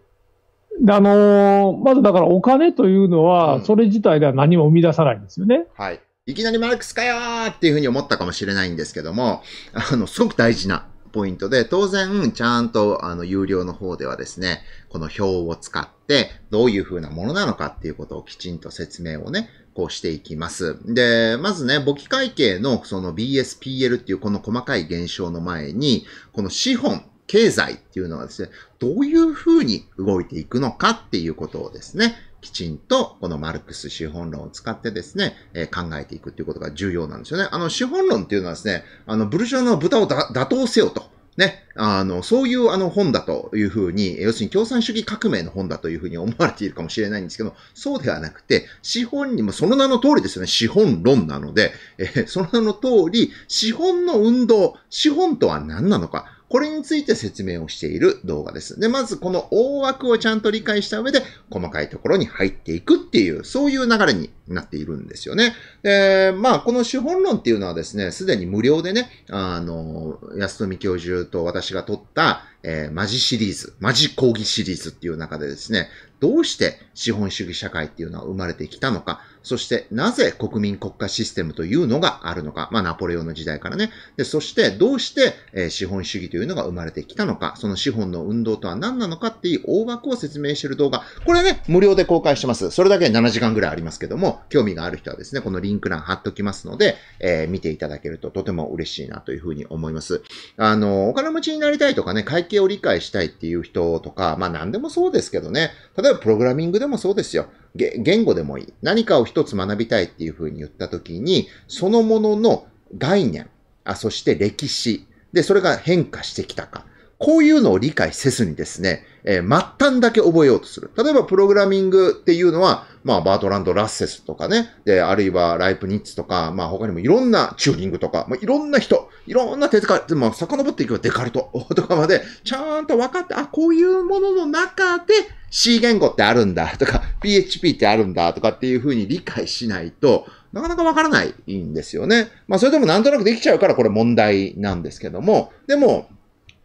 あのー、まずだからお金というのは、うん、それ自体では何も生み出さないんですよね。はい。いきなりマルクスかよーっていうふうに思ったかもしれないんですけども、あの、すごく大事なポイントで、当然、ちゃんと、あの、有料の方ではですね、この表を使って、どういう風なものなのかっていうことをきちんと説明をね、こうしていきます。で、まずね、簿記会計のその BSPL っていうこの細かい現象の前に、この資本、経済っていうのはですね、どういう風に動いていくのかっていうことをですね、きちんとこのマルクス資本論を使ってですね、えー、考えていくっていうことが重要なんですよね。あの資本論っていうのはですね、あのブルジョの豚を打倒せよと。ね、あの、そういうあの本だというふうに、要するに共産主義革命の本だというふうに思われているかもしれないんですけど、そうではなくて、資本にも、その名の通りですよね、資本論なので、えその名の通り、資本の運動、資本とは何なのか、これについて説明をしている動画です。で、まずこの大枠をちゃんと理解した上で、細かいところに入っていくっていう、そういう流れになっているんですよね。で、まあ、この資本論っていうのはですね、すでに無料でね、あの、安富教授と私が取った、えー、マジシリーズ、マジ講義シリーズっていう中でですね、どうして資本主義社会っていうのは生まれてきたのか、そしてなぜ国民国家システムというのがあるのか、まあナポレオンの時代からね、で、そしてどうして、えー、資本主義というのが生まれてきたのか、その資本の運動とは何なのかっていう大枠を説明している動画、これね、無料で公開してます。それだけ7時間ぐらいありますけども、興味がある人はですね、このリンク欄貼っときますので、えー、見ていただけるととても嬉しいなというふうに思います。あの、お金持ちになりたいとかね、会先を理解したいっていう人とか、まあ何でもそうですけどね。例えばプログラミングでもそうですよ。言語でもいい。何かを一つ学びたいっていうふうに言ったときに、そのものの概念、あ、そして歴史、で、それが変化してきたか。こういうのを理解せずにですね、えー、末端だけ覚えようとする。例えば、プログラミングっていうのは、まあ、バートランド・ラッセスとかね、で、あるいは、ライプニッツとか、まあ、他にもいろんなチューリングとか、まあ、いろんな人、いろんな手い、でも、遡っていけばデカルト とかまで、ちゃんと分かって、あ、こういうものの中で、C 言語ってあるんだとか、PHP ってあるんだとかっていうふうに理解しないと、なかなかわからないんですよね。まあ、それでもなんとなくできちゃうから、これ問題なんですけども、でも、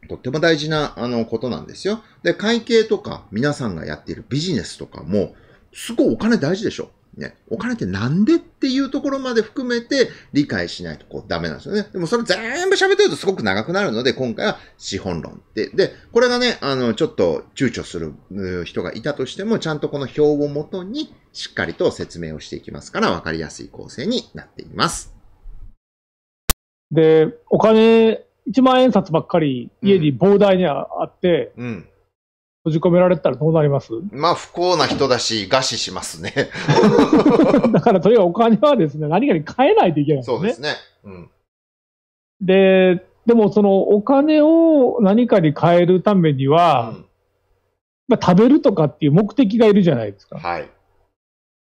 とっても大事な、あの、ことなんですよ。で、会計とか、皆さんがやっているビジネスとかも、すごいお金大事でしょ。ね、お金ってなんでっていうところまで含めて理解しないとこうダメなんですよね。でもそれ全部喋ってるとすごく長くなるので、今回は資本論って。で、これがね、あの、ちょっと躊躇する人がいたとしても、ちゃんとこの表をもとにしっかりと説明をしていきますから、わかりやすい構成になっています。で、お金1万円札ばっかり家に膨大にあって、うん、閉じ込められたらどうなりますまあ不幸な人だし、餓死しますね。だからとあえずお金はですね、何かに変えないといけないんですね。そうですね。うん、で、でもそのお金を何かに変えるためには、うん、まあ、食べるとかっていう目的がいるじゃないですか。はい。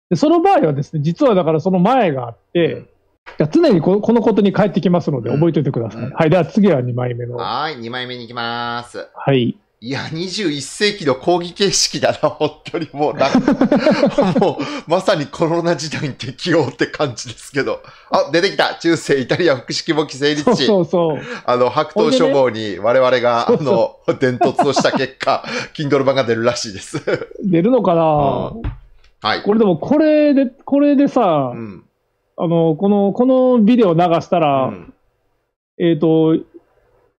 でその場合はですね、実はだからその前があって、うん常にこのことに返ってきますので、覚えておいてください。うんうん、はい。では次は2枚目の。はい、2枚目に行きます。はい。いや、21世紀の抗議形式だな、本当にもう、もう、まさにコロナ時代に適応って感じですけど。あ、出てきた中世イタリア複式簿記成立地。そうそうあの、白桃書房に我々が、ね、あの、伝突をした結果、Kindle 版が出るらしいです。出るのかな、うん、はい。これでも、これで、これでさ、うんあの、この、このビデオ流したら、うんえっ、と、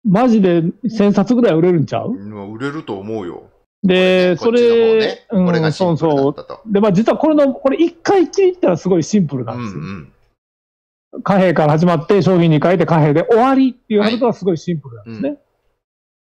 マジで1000冊ぐらい売れるんちゃう、うん売れると思うよ。で、それ、うん、これそうそうで、まあ実はこれの、これ一回きりったらすごいシンプルなんですよ。うんうん、貨幣から始まって、商品に変えて貨幣で終わりっていうことはすごいシンプルなんですね。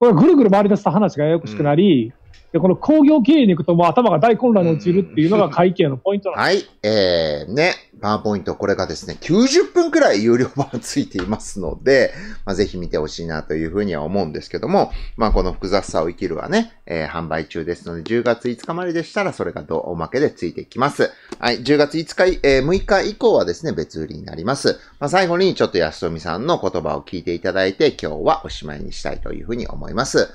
はいうん、これぐるぐる回り出した話がややこしくなり、で、この工業経営に行くと、もう頭が大混乱に陥るっていうのが会計のポイントなんです。はい。えー、ね、パワーポイント、これがですね、90分くらい有料版ついていますので、まあ、ぜひ見てほしいなというふうには思うんですけども、まあ、この複雑さを生きるはね、えー、販売中ですので、10月5日まででしたら、それがどおまけでついていきます。はい。10月5日、えー、6日以降はですね、別売りになります。まあ、最後にちょっと安富さんの言葉を聞いていただいて、今日はおしまいにしたいというふうに思います。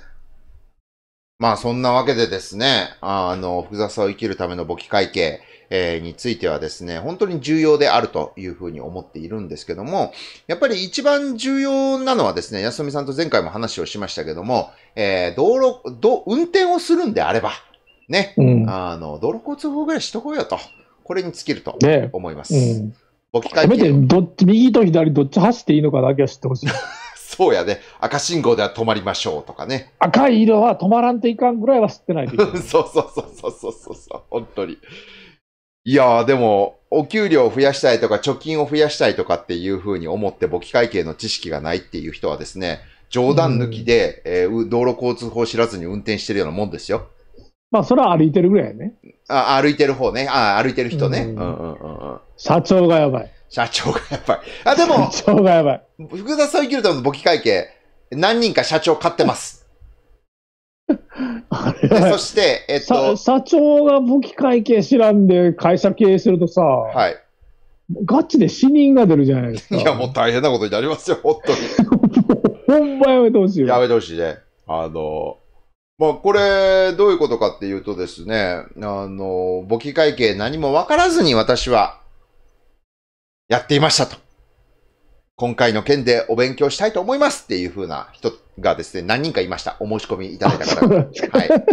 まあそんなわけでですね、あの、複雑さを生きるための簿記会計、えー、についてはですね、本当に重要であるというふうに思っているんですけども、やっぱり一番重要なのはですね、安富さんと前回も話をしましたけども、えー、道路、ど、運転をするんであれば、ね、うん、あの、道路交通法ぐらいしとこうよと、これに尽きると思います。ね簿記会計。めて、どっち、右と左どっち走っていいのかだけは知ってほしい。そうやね。赤信号では止まりましょうとかね。赤い色は止まらんといかんぐらいは吸ってないといけない。そうそうそうそうそうそう、本当に。いやー、でも、お給料を増やしたいとか、貯金を増やしたいとかっていうふうに思って、簿記会計の知識がないっていう人はですね、冗談抜きで、えー、道路交通法知らずに運転してるようなもんですよ。まあ、それは歩いてるぐらいやね。あ、歩いてる方ね。あ、歩いてる人ね。うんうんうんうん。社長がやばい。社長がやばい。あ、でも、社長がやばい。福田さんギルムの簿記会計、何人か社長買ってます。あれそして、えっと。社長が簿記会計知らんで会社経営するとさ、はい。ガチで死人が出るじゃないですか。いや、もう大変なことになりますよ、本当に。ほんまやめてほしい。やめてほしいね。あの、まあ、これ、どういうことかっていうとですね、あの、簿記会計何も分からずに私は、やっていましたと。今回の件でお勉強したいと思いますっていうふうな人がですね、何人かいました。お申し込みいただいた方が。はい。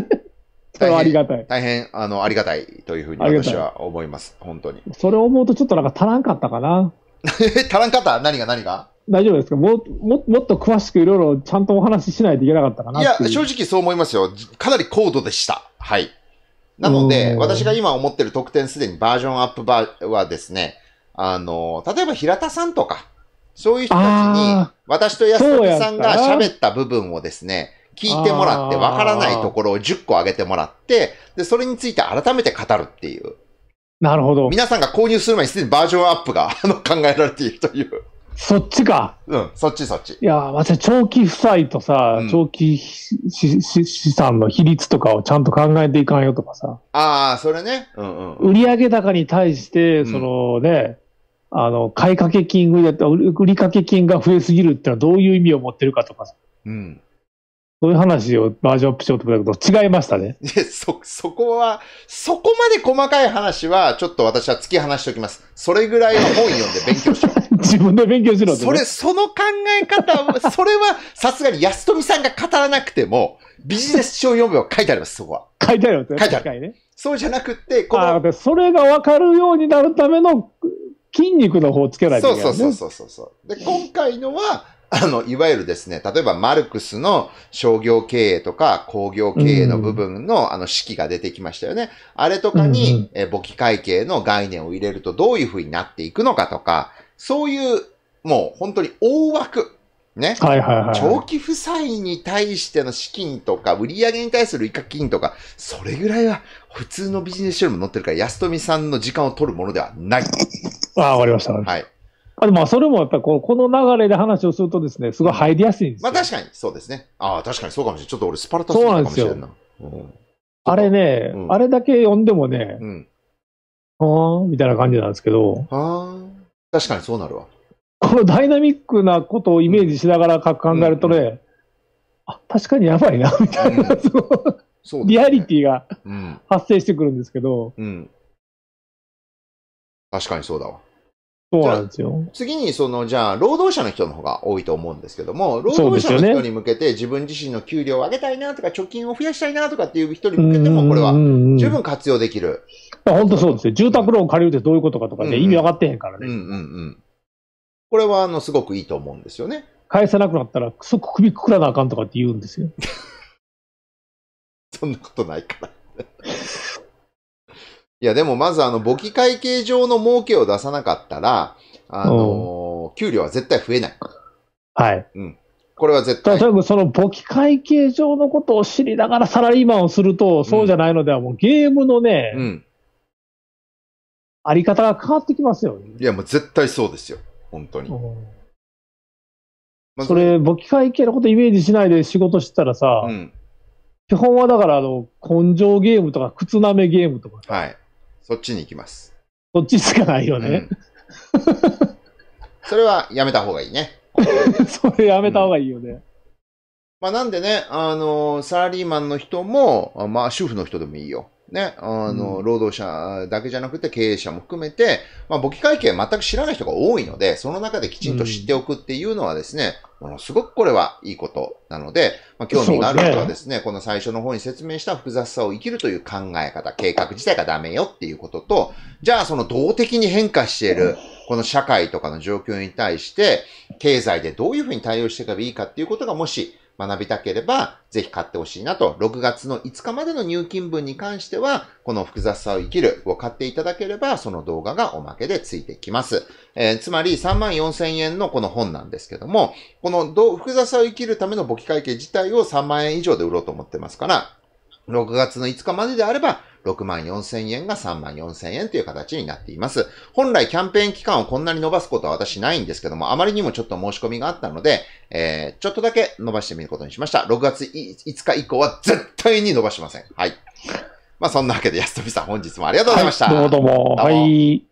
それはありがたい。大変、あの、ありがたいというふうに私は思います。本当に。それを思うとちょっとなんか足らんかったかな。足らんかった何が何が大丈夫ですかもももっと詳しくいろいろちゃんとお話ししないといけなかったかないや、正直そう思いますよ。かなり高度でした。はい。なので、私が今思ってる特典すでにバージョンアップはですね、あの、例えば平田さんとか、そういう人たちに、私と安田さんが喋った部分をですね、聞いてもらって、わからないところを10個上げてもらって、で、それについて改めて語るっていう。なるほど。皆さんが購入する前にすでにバージョンアップが 考えられているという。そっちか。うん、そっちそっち。いや、私、長期負債とさ、うん、長期資産の比率とかをちゃんと考えていかんよとかさ。ああ、それね。うんうん、売上高に対して、そのね、あの、買いかけ金売りだ売りかけ金が増えすぎるってのはどういう意味を持ってるかとか、うん、そういう話をバージョンアップしようと思ったけど、違いましたね。そ、そこは、そこまで細かい話は、ちょっと私は突き放しておきます。それぐらいの本読んで勉強しろ。自分で勉強しろって、ね、それ、その考え方、それは、さすがに安富さんが語らなくても、ビジネス書を読むよ、書いてあります、そこは。書いてありますね。書いてある。ね、そうじゃなくて、この。それがわかるようになるための筋肉の方つけないといけない、ね。そうそうそうそうで、今回のは、あの、いわゆるですね、例えばマルクスの商業経営とか工業経営の部分の、うん、あの、式が出てきましたよね。あれとかに、うんうん、え簿記会計の概念を入れるとどういうふうになっていくのかとか、そういう、もう本当に大枠、ね、はいはいはい。長期負債に対しての資金とか、売上に対する一攫金とか、それぐらいは普通のビジネス書にも載ってるから、安富さんの時間を取るものではない。ああ、わかりました。はい。あでもそれもやっぱりこの流れで話をするとですね、すごい入りやすいんですまあ確かにそうですね。ああ、確かにそうかもしれない。ちょっと俺スパルタそうなんですよ。な。あれね、うん、あれだけ読んでもね、うん、あみたいな感じなんですけど。ああ、確かにそうなるわ。このダイナミックなことをイメージしながら考えるとね、うんうん、あ、確かにやばいな、みたいな、その、リアリティが発生してくるんですけど。うん。確かにそうだわ。そうなんですよ。次に、その、じゃあ、労働者の人の方が多いと思うんですけども、労働者の人に向けて自分自身の給料を上げたいなとか、貯金を増やしたいなとかっていう人に向けても、これは十分活用できる。本当そうですよ。住宅ローン借りるってどういうことかとかね、うんうん、意味分かってへんからね。うんうんうん。これはあのすごくいいと思うんですよね。返さなくなったら、くそ首くくらなあかんとかって言うんですよ。そんなことないから いや、でもまずあの、簿記会計上の儲けを出さなかったら、あのー、給料は絶対増えない。はい。うん。これは絶対。例えばその簿記会計上のことを知りながらサラリーマンをすると、そうじゃないのでは、もうゲームのね、うん、あり方が変わってきますよね。いや、もう絶対そうですよ。本当に。ま、それ、簿記会計のことイメージしないで仕事してたらさ、うん、基本はだから、あの、根性ゲームとか、靴なめゲームとか。はい。そっちに行きます。そっちしかないよね。うん、それはやめた方がいいね。それやめた方がいいよね。うん、まあ、なんでね、あのー、サラリーマンの人も、まあ、主婦の人でもいいよ。ね、あの、うん、労働者だけじゃなくて経営者も含めて、まあ、簿記会計全く知らない人が多いので、その中できちんと知っておくっていうのはですね、ものすごくこれはいいことなので、まあ、興味がある人はですね、すねこの最初の方に説明した複雑さを生きるという考え方、計画自体がダメよっていうことと、じゃあその動的に変化している、この社会とかの状況に対して、経済でどういうふうに対応していけばいいかっていうことが、もし学びたければ、ぜひ買ってほしいなと、6月の5日までの入金分に関しては、この複雑さを生きるを買っていただければ、その動画がおまけでついてきます。えー、つまり3万4千円のこの本なんですけども、この複雑さを生きるための簿記会計自体を3万円以上で売ろうと思ってますから、6月の5日までであれば、6万4千円が3万4千円という形になっています。本来キャンペーン期間をこんなに伸ばすことは私ないんですけども、あまりにもちょっと申し込みがあったので、えー、ちょっとだけ伸ばしてみることにしました。6月5日以降は絶対に伸ばしません。はい。まあそんなわけで安富さん本日もありがとうございました。はい、どうもどうも。はい。